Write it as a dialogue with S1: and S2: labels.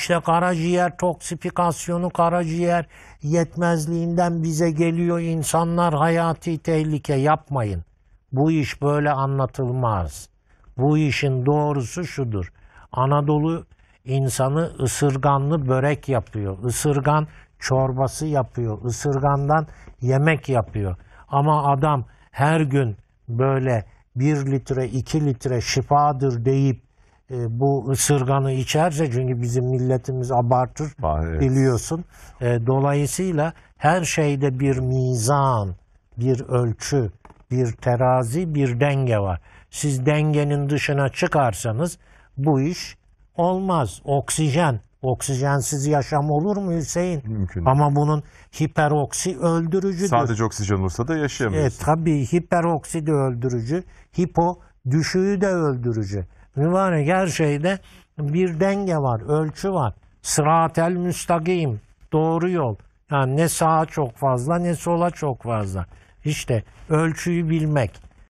S1: İşte karaciğer toksifikasyonu karaciğer yetmezliğinden bize geliyor insanlar hayati tehlike yapmayın. Bu iş böyle anlatılmaz. Bu işin doğrusu şudur. Anadolu insanı ısırganlı börek yapıyor. Isırgan çorbası yapıyor. Isırgandan yemek yapıyor. Ama adam her gün böyle bir litre, iki litre şifadır deyip e, bu ısırganı içerse çünkü bizim milletimiz abartır ah, biliyorsun. E, dolayısıyla her şeyde bir mizan, bir ölçü, bir terazi, bir denge var. Siz dengenin dışına çıkarsanız bu iş olmaz. Oksijen, oksijensiz yaşam olur mu Hüseyin? Mümkün. Ama bunun hiperoksi öldürücüdür. Sadece
S2: oksijen olursa da yaşayamayız.
S1: E, tabii hiperoksi de öldürücü, hipo düşüğü de öldürücü mübarek her şeyde bir denge var, ölçü var. Sıratel müstakim, doğru yol. Yani ne sağa çok fazla ne sola çok fazla. İşte ölçüyü bilmek.